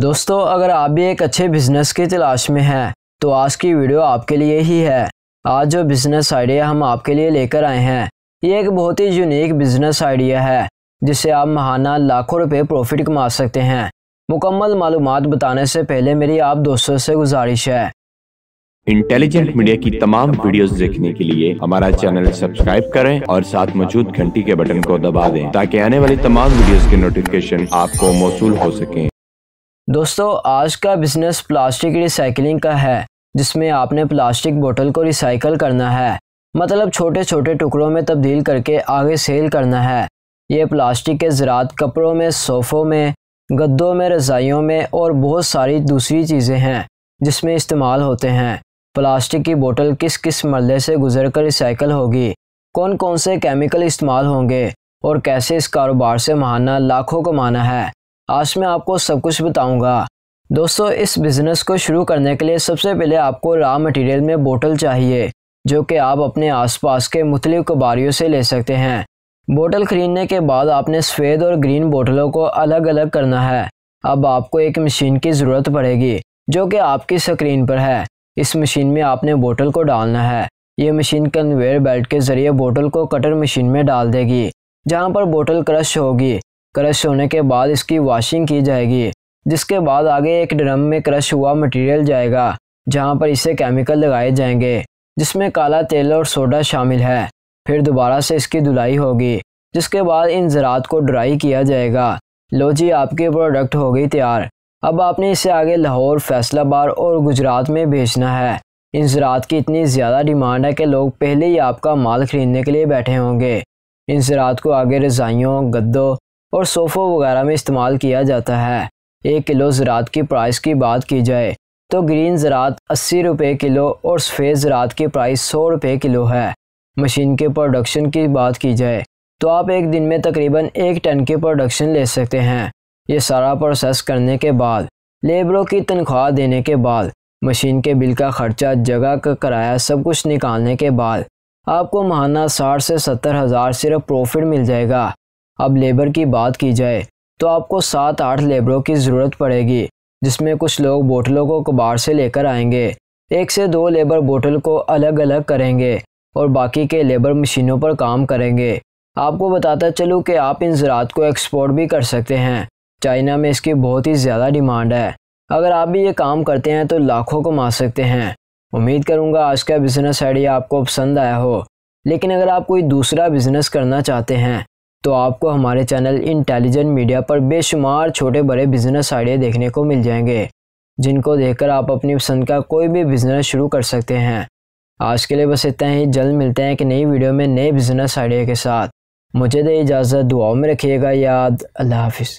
दोस्तों अगर आप भी एक अच्छे बिजनेस की तलाश में हैं तो आज की वीडियो आपके लिए ही है आज जो बिज़नेस आइडिया हम आपके लिए लेकर आए हैं ये एक बहुत ही यूनिक बिज़नेस आइडिया है जिससे आप महाना लाखों रुपए प्रॉफिट कमा सकते हैं मुकम्मल मालूम बताने से पहले मेरी आप दोस्तों से गुजारिश है इंटेलिजेंट मीडिया की तमाम वीडियो देखने के लिए हमारा चैनल सब्सक्राइब करें और साथ मौजूद घंटी के बटन को दबा दें ताकि आने वाली तमाम वीडियो के नोटिफिकेशन आपको मौसू हो सके दोस्तों आज का बिजनेस प्लास्टिक रिसाइकलिंग का है जिसमें आपने प्लास्टिक बोतल को रिसाइकल करना है मतलब छोटे छोटे टुकड़ों में तब्दील करके आगे सेल करना है ये प्लास्टिक के ज़रात कपड़ों में सोफ़ों में गद्दों में रज़ाइयों में और बहुत सारी दूसरी चीज़ें हैं जिसमें इस्तेमाल होते हैं प्लास्टिक की बोतल किस किस मरले से गुजर कर रिसाइकल होगी कौन कौन से केमिकल इस्तेमाल होंगे और कैसे इस कारोबार से महाना लाखों कमाना है आज मैं आपको सब कुछ बताऊंगा दोस्तों इस बिज़नेस को शुरू करने के लिए सबसे पहले आपको रॉ मटेरियल में बोतल चाहिए जो कि आप अपने आसपास के मुख्तलिफ कबारियों से ले सकते हैं बोतल ख़रीदने के बाद आपने सफ़ेद और ग्रीन बोतलों को अलग अलग करना है अब आपको एक मशीन की ज़रूरत पड़ेगी जो कि आपकी स्क्रीन पर है इस मशीन में आपने बोतल को डालना है ये मशीन कन्वेयर बेल्ट के ज़रिए बोतल को कटर मशीन में डाल देगी जहाँ पर बोतल क्रश होगी क्रश होने के बाद इसकी वॉशिंग की जाएगी जिसके बाद आगे एक ड्रम में क्रश हुआ मटेरियल जाएगा जहां पर इसे केमिकल लगाए जाएंगे जिसमें काला तेल और सोडा शामिल है फिर दोबारा से इसकी धुलाई होगी जिसके बाद इन ज़रात को ड्राई किया जाएगा लो जी आपकी प्रोडक्ट हो गई तैयार अब आपने इसे आगे लाहौर फैसलाबाद और गुजरात में भेजना है इन ज़रात की इतनी ज़्यादा डिमांड है कि लोग पहले ही आपका माल खरीदने के लिए बैठे होंगे इन ज़रात को आगे रजाइयों गद्दों और सोफ़ों वगैरह में इस्तेमाल किया जाता है एक किलो ज़रात की प्राइस की बात की जाए तो ग्रीन ज़रात अस्सी रुपये किलो और सफ़ेद ज़रात की प्राइस सौ रुपये किलो है मशीन के प्रोडक्शन की बात की जाए तो आप एक दिन में तकरीबन एक टन की प्रोडक्शन ले सकते हैं ये सारा प्रोसेस करने के बाद लेबरों की तनख्वाह देने के बाद मशीन के बिल का ख़र्चा जगह का किराया सब कुछ निकालने के बाद आपको माहाना साठ से सत्तर हज़ार सिर्फ प्रॉफिट मिल जाएगा अब लेबर की बात की जाए तो आपको सात आठ लेबरों की ज़रूरत पड़ेगी जिसमें कुछ लोग बोतलों को कबार से लेकर आएंगे एक से दो लेबर बोतल को अलग अलग करेंगे और बाकी के लेबर मशीनों पर काम करेंगे आपको बताता चलूँ कि आप इन ज़रात को एक्सपोर्ट भी कर सकते हैं चाइना में इसकी बहुत ही ज़्यादा डिमांड है अगर आप भी ये काम करते हैं तो लाखों कमा सकते हैं उम्मीद करूँगा आज का बिज़नेस आइडिया आपको पसंद आया हो लेकिन अगर आप कोई दूसरा बिज़नेस करना चाहते हैं तो आपको हमारे चैनल इंटेलिजेंट मीडिया पर बेशुमार छोटे बड़े बिजनेस आइडिया देखने को मिल जाएंगे जिनको देखकर आप अपनी पसंद का कोई भी बिजनेस शुरू कर सकते हैं आज के लिए बस इतना ही जल्द मिलते हैं कि नई वीडियो में नए बिजनेस आइडिया के साथ मुझे दे इजाज़त दुआओं में रखिएगा याद अल्लाह हाफिज़